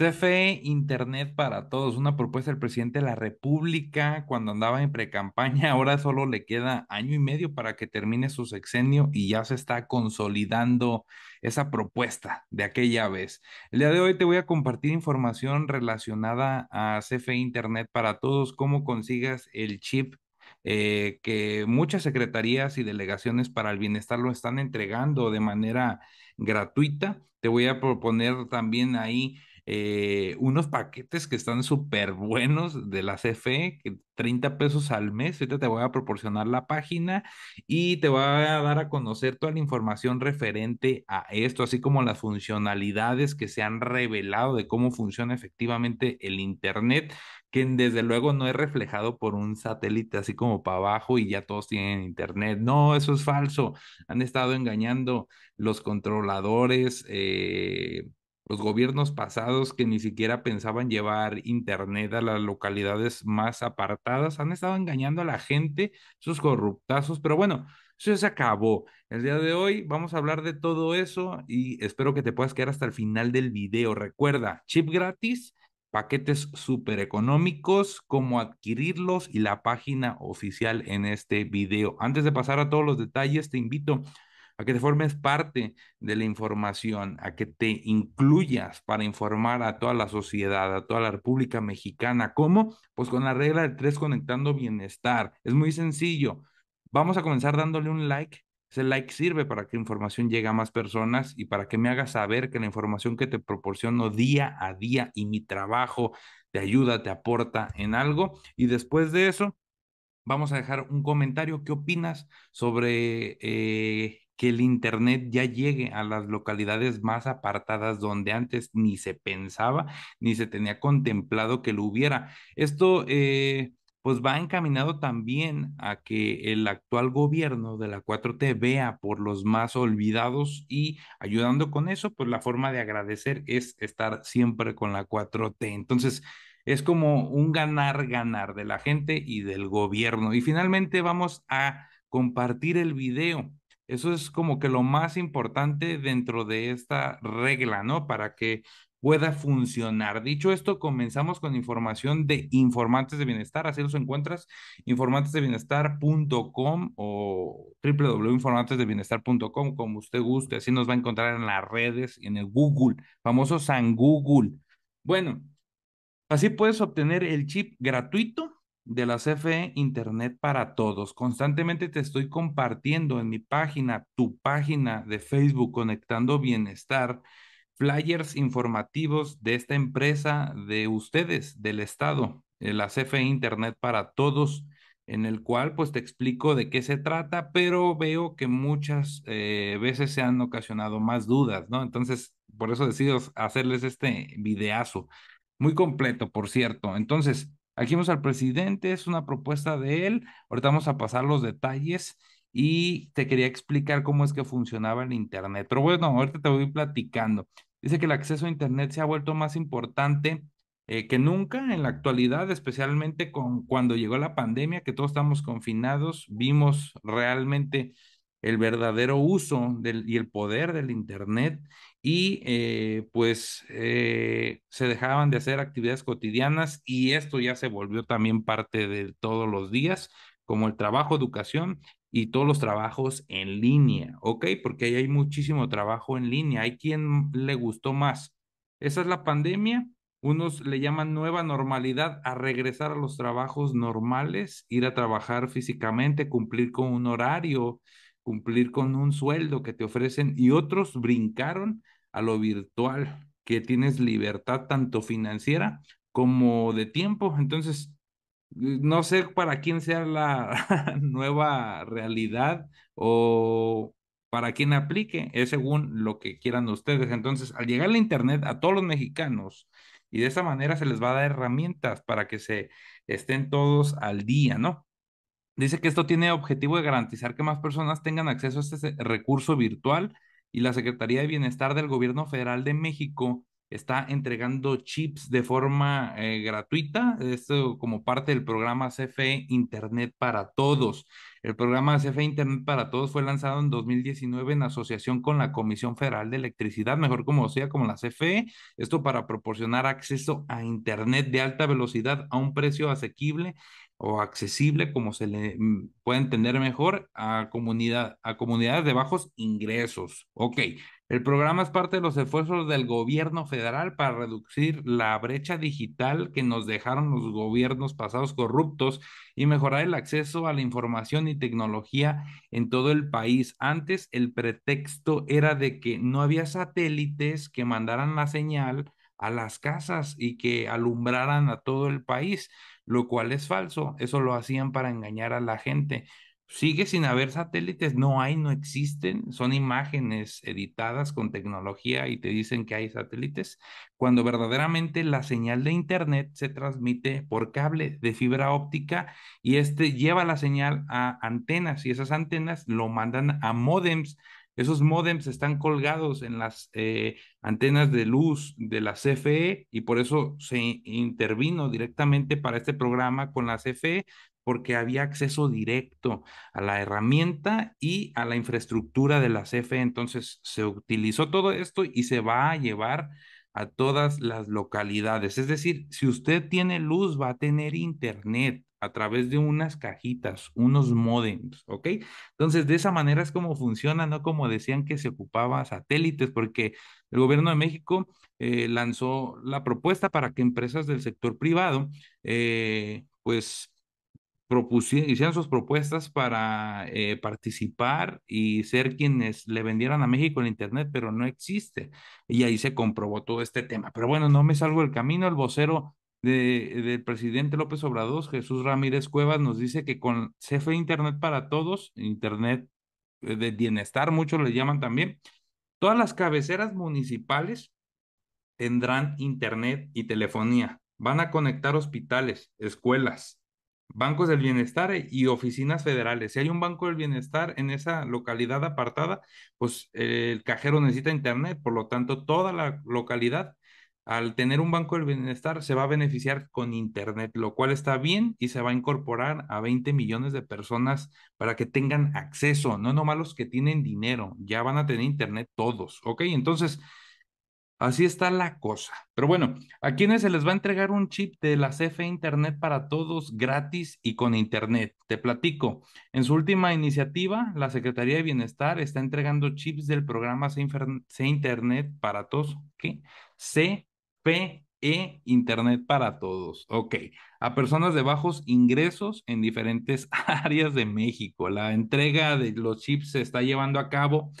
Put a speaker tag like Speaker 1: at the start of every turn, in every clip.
Speaker 1: CFE Internet para Todos, una propuesta del presidente de la República cuando andaba en precampaña. Ahora solo le queda año y medio para que termine su sexenio y ya se está consolidando esa propuesta de aquella vez. El día de hoy te voy a compartir información relacionada a CFE Internet para Todos, cómo consigas el chip eh, que muchas secretarías y delegaciones para el bienestar lo están entregando de manera gratuita. Te voy a proponer también ahí eh, unos paquetes que están súper buenos de la CFE, que 30 pesos al mes, ahorita te voy a proporcionar la página y te voy a dar a conocer toda la información referente a esto, así como las funcionalidades que se han revelado de cómo funciona efectivamente el Internet que desde luego no es reflejado por un satélite así como para abajo y ya todos tienen internet. No, eso es falso. Han estado engañando los controladores eh, los gobiernos pasados que ni siquiera pensaban llevar internet a las localidades más apartadas, han estado engañando a la gente, sus corruptazos, pero bueno, eso se acabó. El día de hoy vamos a hablar de todo eso y espero que te puedas quedar hasta el final del video. Recuerda, chip gratis, paquetes súper económicos, cómo adquirirlos y la página oficial en este video. Antes de pasar a todos los detalles, te invito a a que te formes parte de la información, a que te incluyas para informar a toda la sociedad, a toda la República Mexicana. ¿Cómo? Pues con la regla de tres conectando bienestar. Es muy sencillo. Vamos a comenzar dándole un like. Ese like sirve para que la información llegue a más personas y para que me hagas saber que la información que te proporciono día a día y mi trabajo te ayuda, te aporta en algo. Y después de eso, vamos a dejar un comentario. ¿Qué opinas sobre eh, que el Internet ya llegue a las localidades más apartadas donde antes ni se pensaba ni se tenía contemplado que lo hubiera. Esto eh, pues va encaminado también a que el actual gobierno de la 4T vea por los más olvidados y ayudando con eso, pues la forma de agradecer es estar siempre con la 4T. Entonces, es como un ganar, ganar de la gente y del gobierno. Y finalmente vamos a compartir el video eso es como que lo más importante dentro de esta regla, ¿no? Para que pueda funcionar. Dicho esto, comenzamos con información de informantes de bienestar. Así los encuentras, informantesdebienestar.com o www.informantesdebienestar.com, como usted guste. Así nos va a encontrar en las redes, en el Google, famoso San Google. Bueno, así puedes obtener el chip gratuito de la CFE Internet para Todos. Constantemente te estoy compartiendo en mi página, tu página de Facebook, Conectando Bienestar, flyers informativos de esta empresa, de ustedes, del Estado, la CFE Internet para Todos en el cual pues te explico de qué se trata, pero veo que muchas eh, veces se han ocasionado más dudas, ¿no? Entonces, por eso decido hacerles este videazo, muy completo, por cierto. Entonces, Aquí vemos al presidente, es una propuesta de él. Ahorita vamos a pasar los detalles y te quería explicar cómo es que funcionaba el Internet. Pero bueno, ahorita te voy platicando. Dice que el acceso a Internet se ha vuelto más importante eh, que nunca en la actualidad, especialmente con cuando llegó la pandemia, que todos estamos confinados, vimos realmente el verdadero uso y el poder del Internet y eh, pues eh, se dejaban de hacer actividades cotidianas y esto ya se volvió también parte de todos los días, como el trabajo, educación y todos los trabajos en línea, ¿ok? Porque ahí hay muchísimo trabajo en línea, hay quien le gustó más. Esa es la pandemia. Unos le llaman nueva normalidad a regresar a los trabajos normales, ir a trabajar físicamente, cumplir con un horario, cumplir con un sueldo que te ofrecen y otros brincaron a lo virtual, que tienes libertad tanto financiera como de tiempo. Entonces, eh, no sé para quién sea la nueva realidad o para quién aplique, es según lo que quieran ustedes. Entonces, al llegar la Internet a todos los mexicanos, y de esa manera se les va a dar herramientas para que se estén todos al día, ¿no? Dice que esto tiene objetivo de garantizar que más personas tengan acceso a este recurso virtual y la Secretaría de Bienestar del Gobierno Federal de México está entregando chips de forma eh, gratuita, esto como parte del programa CFE Internet para Todos. El programa CFE Internet para Todos fue lanzado en 2019 en asociación con la Comisión Federal de Electricidad, mejor como sea, como la CFE, esto para proporcionar acceso a Internet de alta velocidad a un precio asequible o accesible, como se le mm, puede entender mejor, a, comunidad, a comunidades de bajos ingresos. Ok, el programa es parte de los esfuerzos del gobierno federal para reducir la brecha digital que nos dejaron los gobiernos pasados corruptos y mejorar el acceso a la información y tecnología en todo el país. Antes el pretexto era de que no había satélites que mandaran la señal a las casas y que alumbraran a todo el país lo cual es falso. Eso lo hacían para engañar a la gente. Sigue sin haber satélites, no hay, no existen, son imágenes editadas con tecnología y te dicen que hay satélites, cuando verdaderamente la señal de Internet se transmite por cable de fibra óptica y este lleva la señal a antenas y esas antenas lo mandan a modems esos modems están colgados en las eh, antenas de luz de la CFE y por eso se intervino directamente para este programa con la CFE porque había acceso directo a la herramienta y a la infraestructura de la CFE. Entonces se utilizó todo esto y se va a llevar a todas las localidades. Es decir, si usted tiene luz, va a tener internet a través de unas cajitas, unos modems, ¿ok? Entonces, de esa manera es como funciona, no como decían que se ocupaba satélites, porque el gobierno de México eh, lanzó la propuesta para que empresas del sector privado, eh, pues, hicieran sus propuestas para eh, participar y ser quienes le vendieran a México el Internet, pero no existe. Y ahí se comprobó todo este tema. Pero bueno, no me salgo del camino, el vocero del presidente López Obrador, Jesús Ramírez Cuevas, nos dice que con CFE Internet para Todos, Internet eh, de Bienestar, muchos le llaman también, todas las cabeceras municipales tendrán Internet y telefonía. Van a conectar hospitales, escuelas, bancos del bienestar e, y oficinas federales. Si hay un banco del bienestar en esa localidad apartada, pues eh, el cajero necesita Internet, por lo tanto, toda la localidad al tener un banco del bienestar se va a beneficiar con Internet, lo cual está bien y se va a incorporar a 20 millones de personas para que tengan acceso, no nomás los que tienen dinero, ya van a tener Internet todos, ¿ok? Entonces, así está la cosa. Pero bueno, a quienes se les va a entregar un chip de la CFE Internet para todos gratis y con Internet. Te platico, en su última iniciativa, la Secretaría de Bienestar está entregando chips del programa C Internet para todos, ¿ok? C PE Internet para Todos. Ok, a personas de bajos ingresos en diferentes áreas de México. La entrega de los chips se está llevando a cabo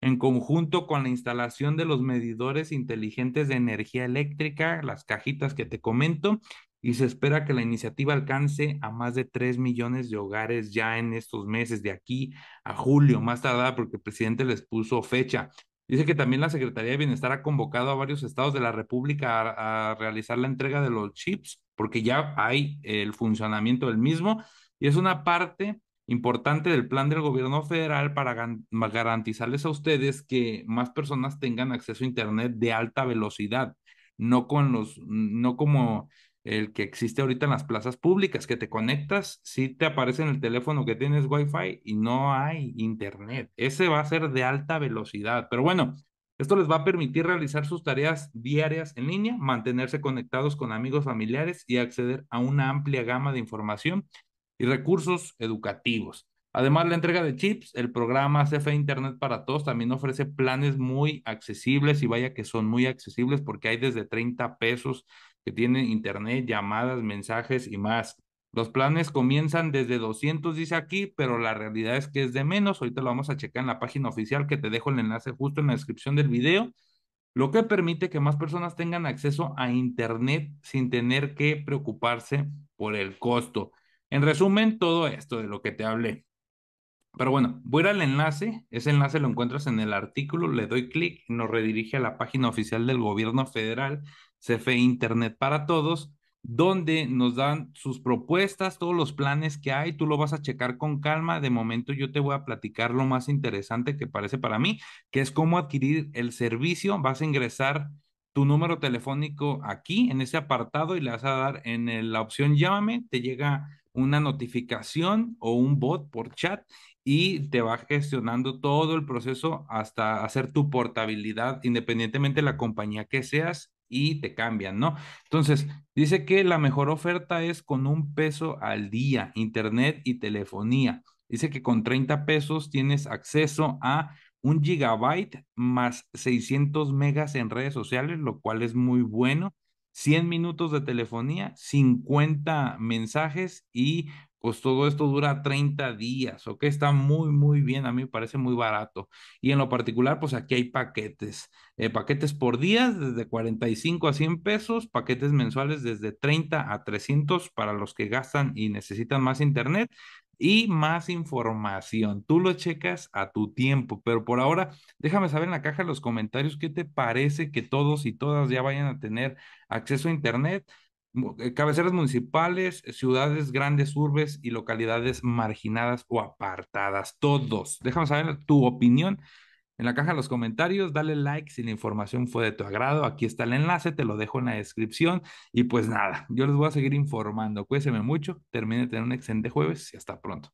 Speaker 1: en conjunto con la instalación de los medidores inteligentes de energía eléctrica, las cajitas que te comento, y se espera que la iniciativa alcance a más de 3 millones de hogares ya en estos meses, de aquí a julio, más tardar, porque el presidente les puso fecha. Dice que también la Secretaría de Bienestar ha convocado a varios estados de la República a, realizar la entrega de los chips, porque ya hay el funcionamiento del mismo y es una parte importante del plan del gobierno federal para garantizarles a ustedes que más personas tengan acceso a Internet de alta velocidad, no, con los, no como el que existe ahorita en las plazas públicas, que te conectas, si te aparece en el teléfono que tienes Wi-Fi y no hay internet. Ese va a ser de alta velocidad. Pero bueno, esto les va a permitir realizar sus tareas diarias en línea, mantenerse conectados con amigos familiares y acceder a una amplia gama de información y recursos educativos. Además, la entrega de chips, el programa CFE Internet para Todos también ofrece planes muy accesibles y vaya que son muy accesibles porque hay desde 30 pesos que tienen internet, llamadas, mensajes y más. Los planes comienzan desde 200, dice aquí, pero la realidad es que es de menos. Ahorita lo vamos a checar en la página oficial que te dejo el enlace justo en la descripción del video, lo que permite que más personas tengan acceso a Internet sin tener que preocuparse por el costo. En resumen, todo esto de lo que te hablé. Pero bueno, voy al enlace. Ese enlace lo encuentras en el artículo, le doy clic, nos redirige a la página oficial del gobierno federal CFE Internet para Todos, donde nos dan sus propuestas, todos los planes que hay, tú lo vas a checar con calma. De momento yo te voy a platicar lo más interesante que parece para mí, que es cómo adquirir el servicio. Vas a ingresar tu número telefónico aquí en ese apartado y le vas a dar en la opción llámame, te llega una notificación o un bot por chat y te va gestionando todo el proceso hasta hacer tu portabilidad, independientemente de la compañía que seas y te cambian, ¿no? Entonces, dice que la mejor oferta es con un peso al día, internet y telefonía. Dice que con 30 pesos tienes acceso a un gigabyte más 600 megas en redes sociales, lo cual es muy bueno. 100 minutos de telefonía, 50 mensajes y pues todo esto dura 30 días, que Está muy, muy bien, a mí me parece muy barato. Y en lo particular, pues aquí hay paquetes, eh, paquetes por días desde 45 a 100 pesos, paquetes mensuales desde 30 a 300 para los que gastan y necesitan más internet y más información. Tú lo checas a tu tiempo, pero por ahora déjame saber en la caja de los comentarios qué te parece que todos y todas ya vayan a tener acceso a Internet. Eh, cabeceras municipales, eh, ciudades, grandes urbes y localidades marginadas o apartadas. Todos. Déjame saber tu opinión en la caja de los comentarios. Dale like si la información fue de tu agrado. Aquí está el enlace, te lo dejo en la descripción. Y pues nada, yo les voy a seguir informando. Cuídense mucho, termine de tener un excelente jueves y hasta pronto.